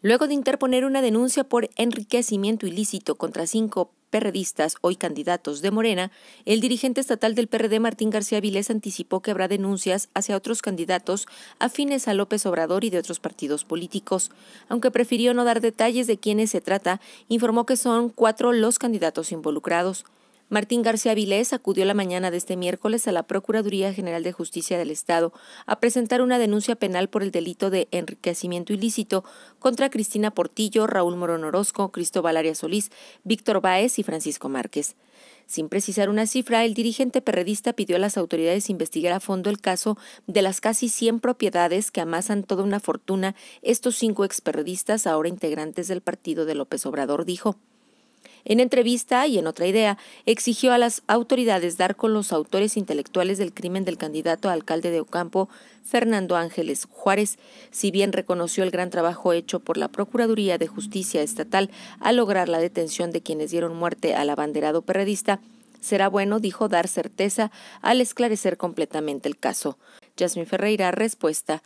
Luego de interponer una denuncia por enriquecimiento ilícito contra cinco perredistas, hoy candidatos de Morena, el dirigente estatal del PRD Martín García Viles, anticipó que habrá denuncias hacia otros candidatos afines a López Obrador y de otros partidos políticos. Aunque prefirió no dar detalles de quiénes se trata, informó que son cuatro los candidatos involucrados. Martín García Vilés acudió la mañana de este miércoles a la Procuraduría General de Justicia del Estado a presentar una denuncia penal por el delito de enriquecimiento ilícito contra Cristina Portillo, Raúl Morón Orozco, Cristóbal Arias Solís, Víctor Báez y Francisco Márquez. Sin precisar una cifra, el dirigente perredista pidió a las autoridades investigar a fondo el caso de las casi 100 propiedades que amasan toda una fortuna estos cinco experredistas, ahora integrantes del partido de López Obrador, dijo. En entrevista y en otra idea, exigió a las autoridades dar con los autores intelectuales del crimen del candidato a alcalde de Ocampo, Fernando Ángeles Juárez, si bien reconoció el gran trabajo hecho por la Procuraduría de Justicia Estatal al lograr la detención de quienes dieron muerte al abanderado perredista, será bueno, dijo, dar certeza al esclarecer completamente el caso. Yasmin Ferreira, respuesta.